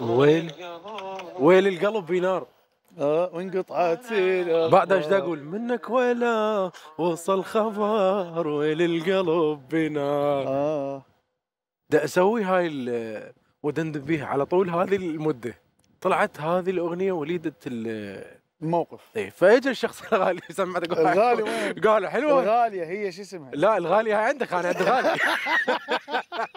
ويل ويل القلب بنار اه وانقطعت بعد اش اقول منك ولا وصل خبر ويل القلب بنار اه دا اسوي هاي ودندن بيها على طول هذه المده طلعت هذه الاغنيه وليده الموقف اي فاجى الشخص الغالي سمعت قال الغالي وين؟ قال حلوه الغاليه هي شو اسمها؟ لا الغاليه هاي عندك انا عندي غالي